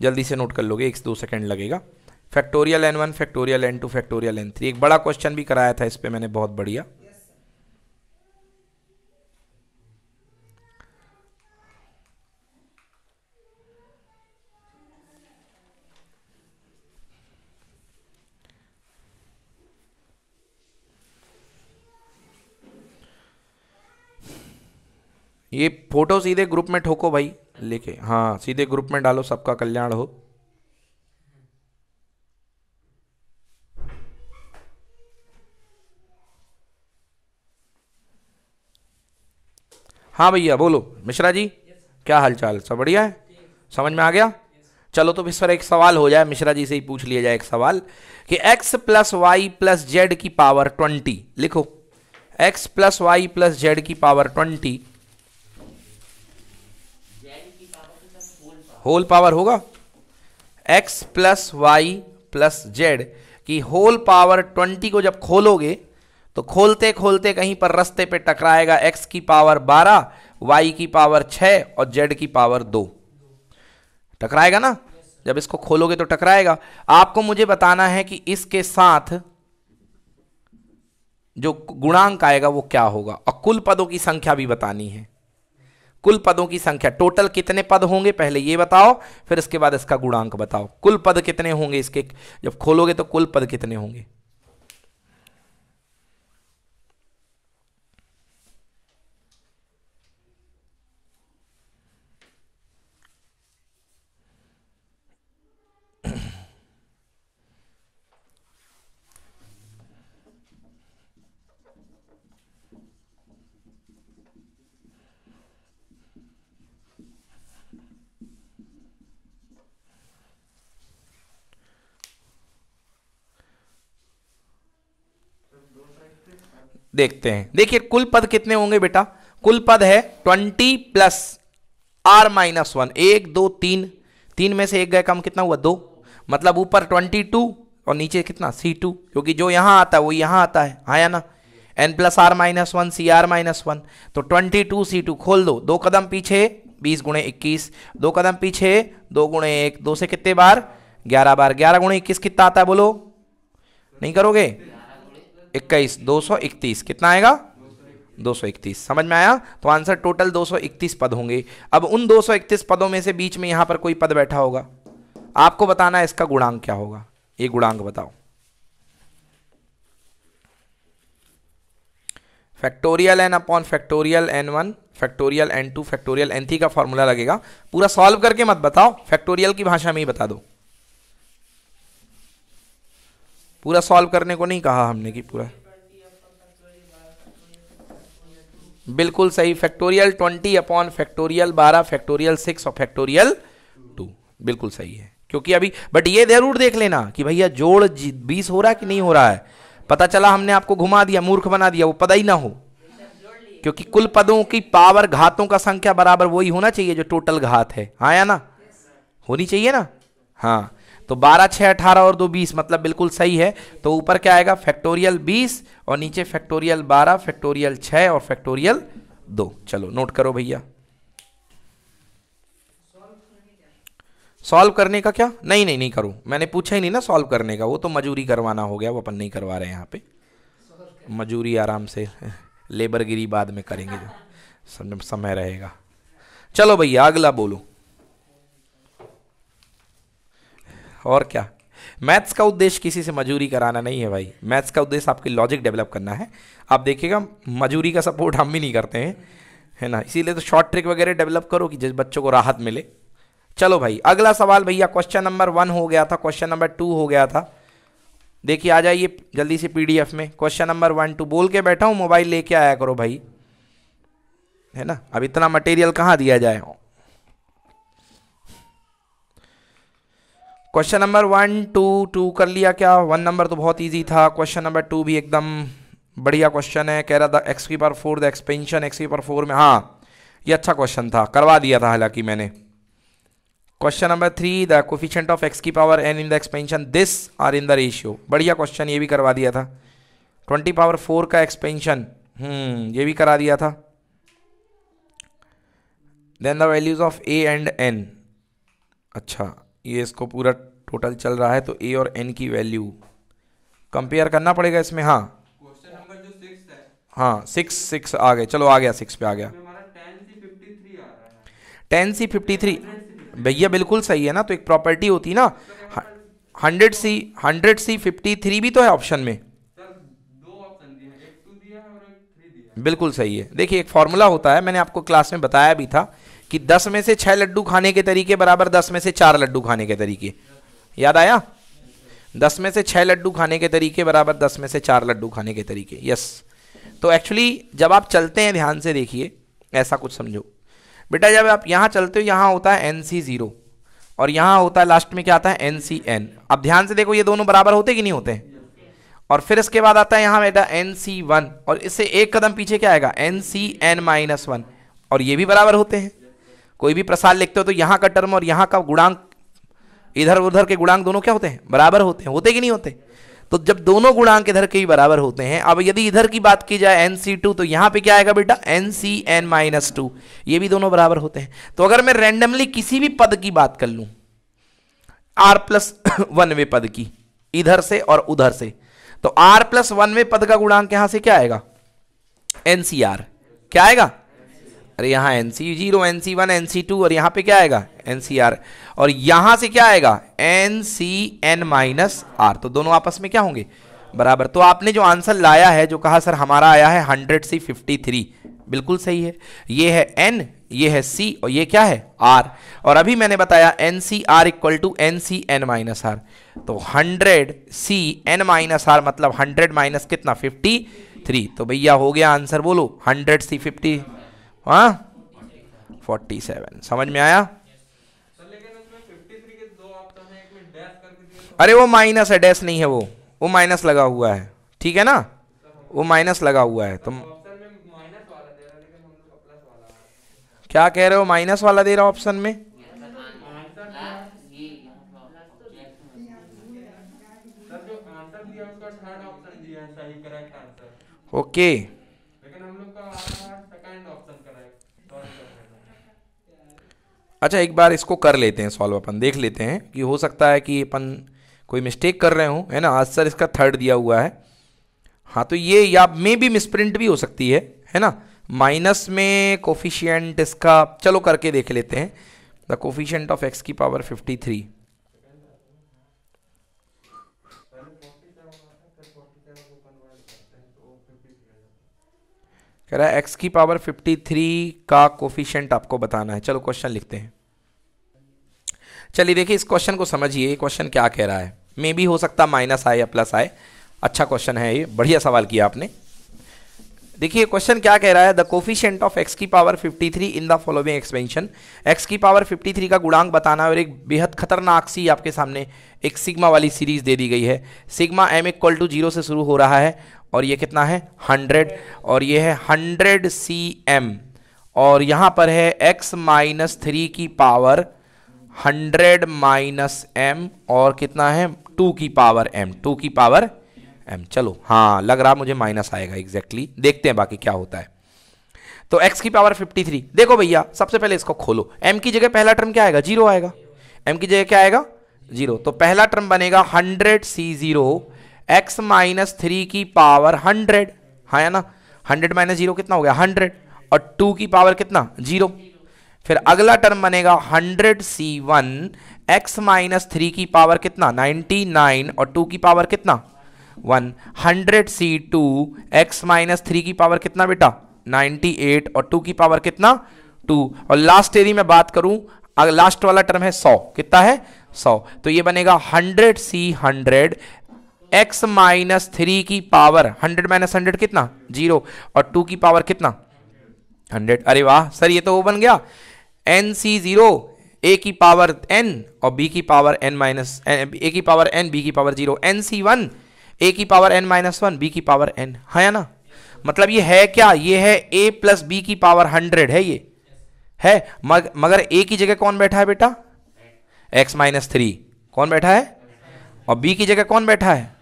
जल्दी से नोट कर लोगे एक दो सेकेंड लगेगा factorial n one factorial n two factorial n three एक बड़ा क्वेश्चन भी कराया था इस पर मैंने बहुत बढ़िया ये फोटो सीधे ग्रुप में ठोको भाई लेके हाँ सीधे ग्रुप में डालो सबका कल्याण हो हाँ भैया बोलो मिश्रा जी क्या हालचाल सब बढ़िया है समझ में आ गया चलो तो फिर एक सवाल हो जाए मिश्रा जी से ही पूछ लिया जाए एक सवाल कि x plus y plus z की पावर ट्वेंटी लिखो x plus y plus z की पावर ट्वेंटी होल पावर होगा x plus y plus z की होल पावर ट्वेंटी को जब खोलोगे तो खोलते खोलते कहीं पर रास्ते पे टकराएगा एक्स की पावर बारह वाई की पावर 6 और जेड की पावर दो टकराएगा ना जब इसको खोलोगे तो टकराएगा आपको मुझे बताना है कि इसके साथ जो गुणांक आएगा वो क्या होगा और कुल पदों की संख्या भी बतानी है कुल पदों की संख्या टोटल कितने पद होंगे पहले ये बताओ फिर इसके बाद इसका गुणांक बताओ कुल पद कितने होंगे इसके जब खोलोगे तो कुल पद कितने होंगे देखते हैं देखिए कुल पद कितने होंगे बेटा कुल पद है twenty plus r minus one एक दो तीन तीन में से एक गए कम कितना हुआ दो मतलब ऊपर ट्वेंटी टू और नीचे कितना सी टू क्योंकि जो यहां आता है वो यहां आता है आया ना n plus r minus one C r minus one तो ट्वेंटी टू सी टू खोल दो दो कदम पीछे बीस गुणे इक्कीस दो कदम पीछे दो गुणे एक दो से कितने बार ग्यारह बार ग्यारह गुणे इक्कीस कितना आता है बोलो नहीं करोगे इक्कीस दो सौ इकतीस कितना आएगा दो सौ इकतीस समझ में आया तो आंसर टोटल दो सौ इकतीस पद होंगे अब उन दो सौ इकतीस पदों में से बीच में यहां पर कोई पद बैठा होगा आपको बताना है इसका गुणांक क्या होगा ये गुणांक बताओ factorial n upon factorial n one factorial n two factorial n three का फॉर्मूला लगेगा पूरा सॉल्व करके मत बताओ फैक्टोरियल की भाषा में ही बता दो पूरा सॉल्व करने को नहीं कहा हमने कि पूरा बिल्कुल सही फैक्टोरियल ट्वेंटी अपॉन फैक्टोरियल बारह फैक्टोरियल सिक्स और फैक्टोरियल टू बिल्कुल सही है क्योंकि अभी बट ये जरूर देख लेना कि भैया जोड़ बीस हो रहा है कि नहीं हो रहा है पता चला हमने आपको घुमा दिया मूर्ख बना दिया वो पद ही ना हो क्योंकि कुल पदों की पावर घातों का संख्या बराबर वही होना चाहिए जो टोटल घात है आया हाँ ना होनी चाहिए ना हाँ तो बारह 6 अठारह और दो बीस मतलब बिल्कुल सही है तो ऊपर क्या आएगा फैक्टोरियल बीस और नीचे फैक्टोरियल बारह फैक्टोरियल 6 और फैक्टोरियल दो चलो नोट करो भैया सॉल्व करने का क्या नहीं नहीं नहीं करूं मैंने पूछा ही नहीं ना सॉल्व करने का वो तो मजूरी करवाना हो गया वो अपन नहीं करवा रहे हैं यहाँ पे मजूरी आराम से लेबर गिरी बाद में करेंगे जो समय रहेगा चलो भैया अगला बोलो और क्या मैथ्स का उद्देश्य किसी से मजूरी कराना नहीं है भाई मैथ्स का उद्देश्य आपकी लॉजिक डेवलप करना है आप देखिएगा मजूरी का सपोर्ट हम भी नहीं करते हैं है ना इसीलिए तो शॉर्ट ट्रिक वगैरह डेवलप करो कि जिस बच्चों को राहत मिले चलो भाई अगला सवाल भैया क्वेश्चन नंबर वन हो गया था क्वेश्चन नंबर टू हो गया था देखिए आ जाइए जल्दी से पीडीएफ में क्वेश्चन नंबर वन टू बोल के बैठा हूँ मोबाइल लेके आया करो भाई है ना अब इतना मटेरियल कहाँ दिया जाए question number one two two कर लिया क्या वन नंबर तो बहुत ईजी था क्वेश्चन नंबर टू भी एकदम बढ़िया क्वेश्चन है कह रहा था एक्स की पर फोर द एक्सपेंशन एक्स की पर फोर में हाँ ये अच्छा क्वेश्चन था करवा दिया था हालांकि मैंने question number three the coefficient of x की power n in the expansion this are in the ratio बढ़िया क्वेश्चन ये भी करवा दिया था ट्वेंटी पावर फोर का एक्सपेंशन हम्म, ये भी करा दिया था then the values of a and n अच्छा ये इसको पूरा टोटल चल रहा है तो ए और एन की वैल्यू कंपेयर करना पड़ेगा इसमें हाँ क्वेश्चन नंबर जो सिक्स है हाँ सिक्स सिक्स आ गए चलो आ गया सिक्स पे आ गया टेन सी फिफ्टी थ्री भैया बिल्कुल सही है ना तो एक प्रॉपर्टी होती ना hundred C hundred C fifty three भी तो है ऑप्शन में बिल्कुल सही है देखिए एक फार्मूला होता है मैंने आपको क्लास में बताया भी था कि दस में से छः लड्डू खाने के तरीके बराबर दस में से चार लड्डू खाने के तरीके याद आया दस में से छः लड्डू खाने के तरीके बराबर दस में से चार लड्डू खाने के तरीके यस तो एक्चुअली जब आप चलते हैं ध्यान से देखिए ऐसा कुछ समझो बेटा जब आप यहाँ चलते हो यहाँ होता है एन सी ज़ीरो और यहाँ होता है लास्ट में क्या आता है एन सी एन अब ध्यान से देखो ये दोनों बराबर होते कि नहीं होते हैं और फिर इसके बाद आता है यहाँ बेटा एन सी वन और इससे एक कदम पीछे क्या आएगा n C n minus one और ये भी बराबर होते हैं कोई भी प्रसार लिखते हो तो यहाँ का टर्म और यहाँ का गुणांक इधर उधर के गुणांक दोनों क्या होते हैं बराबर होते हैं होते कि नहीं होते तो जब दोनों गुणांक इधर के ही बराबर होते हैं अब यदि इधर की बात की जाए एन सी टू तो यहाँ पे क्या आएगा बेटा n C n minus two ये भी दोनों बराबर होते हैं तो अगर मैं रैंडमली किसी भी पद की बात कर लूँ आर प्लस वन वे पद की इधर से और उधर से तो आर प्लस वन वे पद का गुणांक यहाँ से क्या आएगा एन सी आर क्या आएगा अरे यहाँ n C zero n C one n C two और यहाँ पे क्या आएगा एन सी आर और यहाँ से क्या आएगा n C n minus r तो दोनों आपस में क्या होंगे बराबर तो आपने जो आंसर लाया है जो कहा सर हमारा आया है हंड्रेड सी फिफ्टी थ्री बिल्कुल सही है ये है एन ये है सी और ये क्या है आर और अभी मैंने बताया n C r equal to n C n minus r तो hundred C n minus r मतलब हंड्रेड माइनस कितना फिफ्टी थ्री तो भैया हो गया आंसर बोलो हंड्रेड सी फिफ्टी हाँ फोर्टी सेवन समझ में आया अरे वो माइनस है डैश नहीं है वो वो माइनस लगा हुआ है ठीक है ना वो माइनस लगा हुआ है तुम क्या कह रहे हो माइनस वाला दे रहा ऑप्शन में ओके okay. अच्छा एक बार इसको कर लेते हैं सॉल्व अपन देख लेते हैं कि हो सकता है कि अपन कोई मिस्टेक कर रहे हो है ना आंसर इसका थर्ड दिया हुआ है हाँ तो ये या मे भी मिसप्रिंट भी हो सकती है है ना माइनस में कोफिशियंट इसका चलो करके देख लेते हैं द कोफिशियंट ऑफ एक्स की पावर फिफ्टी थ्री कह रहा है एक्स की पावर 53 का कोफिशियंट आपको बताना है चलो क्वेश्चन लिखते हैं चलिए देखिए इस क्वेश्चन को समझिए क्वेश्चन क्या कह रहा है मे भी हो सकता माइनस आए या प्लस आए अच्छा क्वेश्चन है ये बढ़िया सवाल किया आपने देखिए क्वेश्चन क्या कह रहा है द कोफिशियंट ऑफ एक्स की power 53 in the following expansion x की पावर 53 का गुणांक बताना है और एक बेहद खतरनाक सी आपके सामने एक सिग्मा वाली सीरीज दे दी गई है sigma m equal to zero से शुरू हो रहा है और ये कितना है हंड्रेड और ये है हंड्रेड सी एम और यहाँ पर है एक्स माइनस थ्री की पावर हंड्रेड माइनस एम और कितना है टू की पावर एम टू की पावर एम चलो हाँ लग रहा मुझे माइनस आएगा एग्जैक्टली exactly. देखते हैं बाकी क्या होता है तो x की पावर 53 देखो भैया सबसे पहले इसको खोलो m की जगह पहला टर्म क्या आएगा जीरो आएगा m की जगह क्या आएगा जीरो तो पहला टर्म बनेगा hundred C zero x minus three की पावर हंड्रेड हाँ है ना हंड्रेड माइनस जीरो कितना हो गया हंड्रेड और टू की पावर कितना जीरो फिर अगला टर्म बनेगा hundred C one X minus three की पावर कितना नाइन्टी नाइन और टू की पावर कितना one hundred C two X minus three की पावर कितना बेटा नाइन्टी एट और टू की पावर कितना टू और लास्ट यदि मैं बात करूं लास्ट वाला टर्म है सौ कितना है सौ तो ये बनेगा hundred C hundred x minus three की पावर हंड्रेड माइनस हंड्रेड कितना जीरो और टू की पावर कितना हंड्रेड अरे वाह सर ये तो वो बन गया एन सी जीरो ए की पावर एन और बी की पावर एन माइनस ए की पावर एन बी की power zero n C one a की power n minus one b की पावर n है हाँ ना मतलब ये है क्या ये है ए प्लस बी की पावर हंड्रेड है ये है मग, मगर ए की जगह कौन बैठा है बेटा एक्स माइनस थ्री कौन बैठा है और बी की जगह कौन बैठा है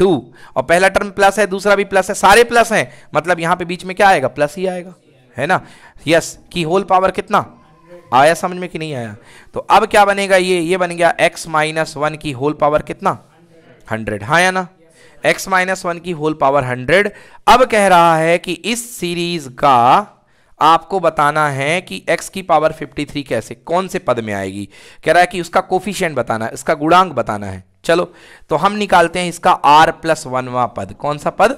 टू और पहला टर्म प्लस है दूसरा भी प्लस है सारे प्लस हैं मतलब यहाँ पे बीच में क्या आएगा प्लस ही आएगा है ना यस की होल पावर कितना आया समझ में कि नहीं आया तो अब क्या बनेगा ये ये बन गया एक्स माइनस वन की होल पावर कितना हंड्रेड हाँ या ना एक्स माइनस वन की होल पावर हंड्रेड अब कह रहा है कि इस सीरीज का आपको बताना है कि x की पावर 53 कैसे कौन से पद में आएगी कह रहा है कि उसका कोफिशियंट बताना है उसका गुणांक बताना है चलो तो हम निकालते हैं इसका आर प्लस वनवा पद कौन सा पद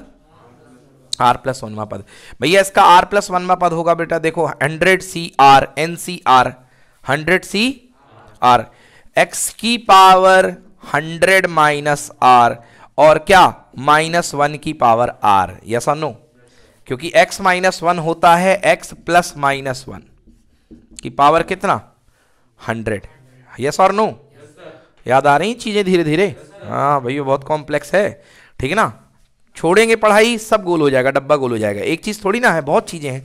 आर प्लस वनवा पद भैया इसका आर प्लस वनवा पद होगा बेटा देखो hundred C r n C r hundred C r x की पावर हंड्रेड माइनस आर और क्या माइनस वन की पावर आर यस नो क्योंकि एक्स माइनस वन होता है एक्स प्लस माइनस वन की पावर कितना हंड्रेड यस और नो याद आ रही चीज़ें धीरे धीरे हाँ भैया बहुत कॉम्प्लेक्स है ठीक है ना छोड़ेंगे पढ़ाई सब गोल हो जाएगा डब्बा गोल हो जाएगा एक चीज़ थोड़ी ना है बहुत चीज़ें हैं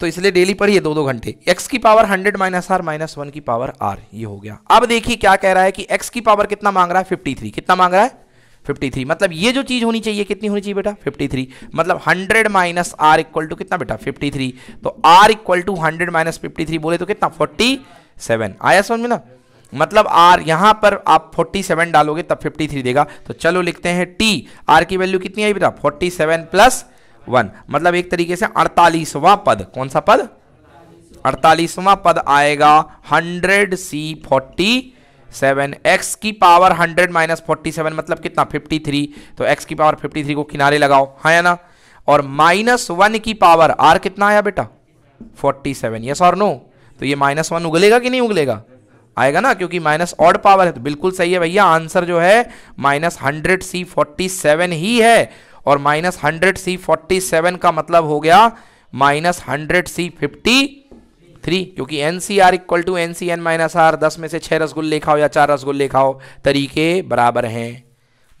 तो इसलिए डेली पढ़िए दो दो घंटे एक्स की power hundred minus r minus one की पावर आर ये हो गया अब देखिए क्या कह रहा है कि एक्स की पावर कितना मांग रहा है फिफ्टी थ्री कितना मांग रहा है फिफ्टी थ्री मतलब ये जो चीज़ होनी चाहिए कितनी होनी चाहिए बेटा फिफ्टी थ्री मतलब hundred minus r equal to कितना बेटा फिफ्टी थ्री तो r equal to hundred minus fifty three बोले तो कितना फोर्टी सेवन आया समझ में ना मतलब आर यहां पर आप 47 डालोगे तब 53 देगा तो चलो लिखते हैं टी आर की वैल्यू कितनी आई बेटा 47 प्लस वन मतलब एक तरीके से अड़तालीसवां पद कौन सा पद अड़तालीसवां पद आएगा hundred C forty seven x की power hundred minus forty seven मतलब कितना फिफ्टी थ्री तो एक्स की पावर फिफ्टी थ्री को किनारे लगाओ है हाँ ना और माइनस वन की पावर आर कितना आया बेटा फोर्टी सेवन यस और नो तो ये माइनस वन उगलेगा कि नहीं उगलेगा आएगा ना क्योंकि माइनस ऑड पावर है तो बिल्कुल सही है भैया आंसर जो है minus hundred C forty seven ही है और minus hundred C forty seven का मतलब हो गया minus hundred C fifty three क्योंकि n C r equal to n C n minus r दस में से छह रसगुल्ले खाओ या चार रसगुल्ले खाओ तरीके बराबर हैं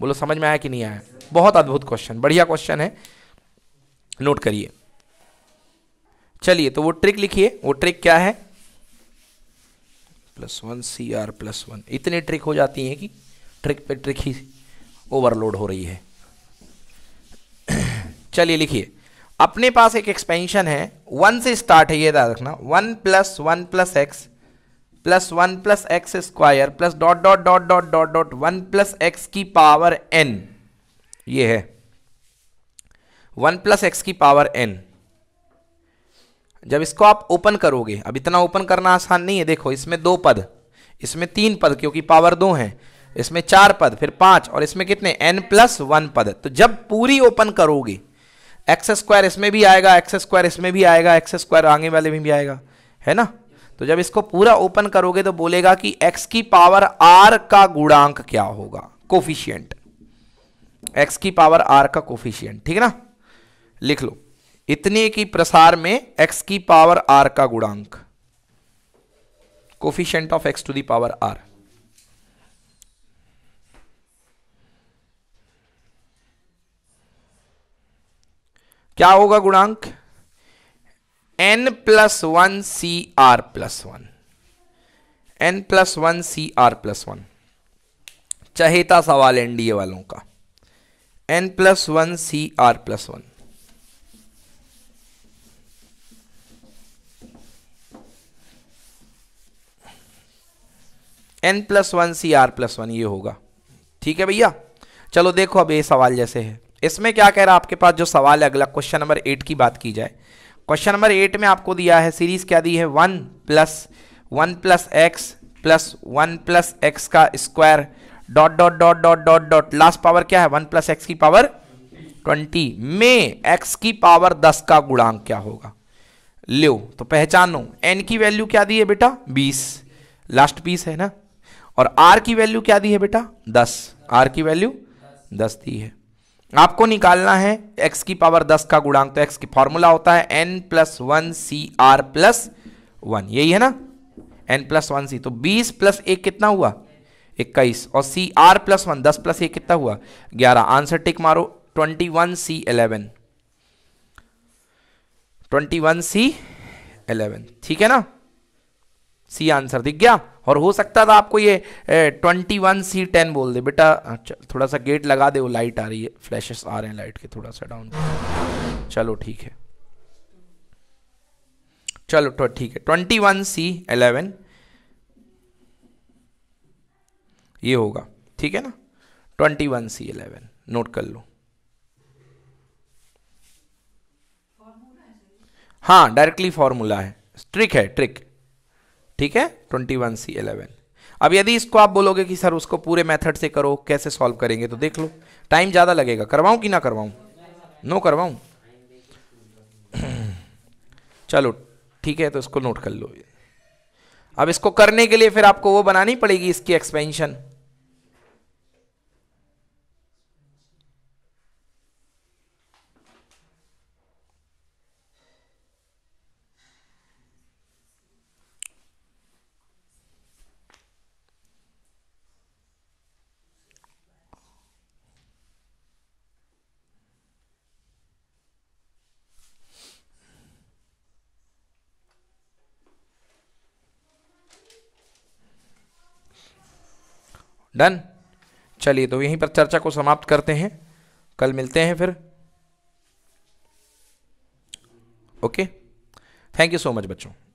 बोलो समझ में आया कि नहीं आया बहुत अद्भुत क्वेश्चन बढ़िया क्वेश्चन है नोट करिए चलिए तो वो ट्रिक लिखिए वो ट्रिक क्या है plus one C r plus one इतनी ट्रिक हो जाती हैं कि ट्रिक पे ट्रिक ही ओवरलोड हो रही है चलिए लिखिए अपने पास एक एक्सपेंशन है वन से स्टार्ट है ये याद रखना one plus one plus x plus one plus x square plus dot dot dot dot dot dot one plus x की पावर एन ये है वन प्लस एक्स की पावर एन जब इसको आप ओपन करोगे अब इतना ओपन करना आसान नहीं है देखो इसमें दो पद इसमें तीन पद क्योंकि पावर दो हैं इसमें चार पद फिर पांच और इसमें कितने एन प्लस वन पद तो जब पूरी ओपन करोगे एक्स स्क्वायर इसमें भी आएगा एक्स स्क्वायर इसमें भी आएगा एक्स स्क्वायर आगे वाले में भी आएगा है ना तो जब इसको पूरा ओपन करोगे तो बोलेगा कि x की पावर r का गुणांक क्या होगा कोफिशियंट x की पावर r का कोफिशियंट ठीक है ना लिख लो इतने की प्रसार में x की पावर r का गुणांक coefficient of x to the power r क्या होगा गुणांक n plus one C r plus one n plus one C r plus one चहेता सवाल एनडीए वालों का n plus one C r plus one n plus one C r plus one ये होगा ठीक है भैया चलो देखो अब ये सवाल जैसे है इसमें क्या कह रहा है आपके पास जो सवाल है अगला क्वेश्चन नंबर एट की बात की जाए क्वेश्चन नंबर एट में आपको दिया है सीरीज क्या दी है one plus one plus x plus one plus x का square dot dot dot dot dot dot last power क्या है वन प्लस एक्स की पावर ट्वेंटी में एक्स की पावर दस का गुणांक क्या होगा लो तो पहचानो एन की वैल्यू क्या दी है बेटा बीस लास्ट पीस है ना और आर की वैल्यू क्या दी है बेटा दस आर की वैल्यू दस दी है आपको निकालना है एक्स की पावर दस का गुणांक तो एक्स की फॉर्मूला होता है n plus one C r plus one यही है ना एन प्लस वन सी तो बीस प्लस एक कितना हुआ इक्कीस और सी आर प्लस वन दस प्लस एक कितना हुआ ग्यारह आंसर टिक मारो twenty one C eleven twenty one C eleven ठीक है ना सी आंसर दिख गया और हो सकता था आपको ये ट्वेंटी वन सी टेन बोल दे बेटा अच्छा थोड़ा सा गेट लगा दे वो लाइट आ रही है फ्लैशेस आ रहे हैं लाइट के थोड़ा सा डाउन चलो ठीक है चलो तो ठीक है ट्वेंटी वन सी एलेवन ये होगा ठीक है ना twenty one C eleven note कर लो हाँ डायरेक्टली फॉर्मूला है ट्रिक है ट्रिक ठीक है ट्वेंटी वन सी एलेवन अब यदि इसको आप बोलोगे कि सर उसको पूरे मेथड से करो कैसे सॉल्व करेंगे तो देख लो टाइम ज़्यादा लगेगा करवाऊँ कि ना करवाऊँ नो करवाऊँ चलो ठीक है तो इसको नोट कर लो अब इसको करने के लिए फिर आपको वो बनानी पड़ेगी इसकी एक्सपेंशन डन चलिए तो यहीं पर चर्चा को समाप्त करते हैं कल मिलते हैं फिर okay thank you so much बच्चों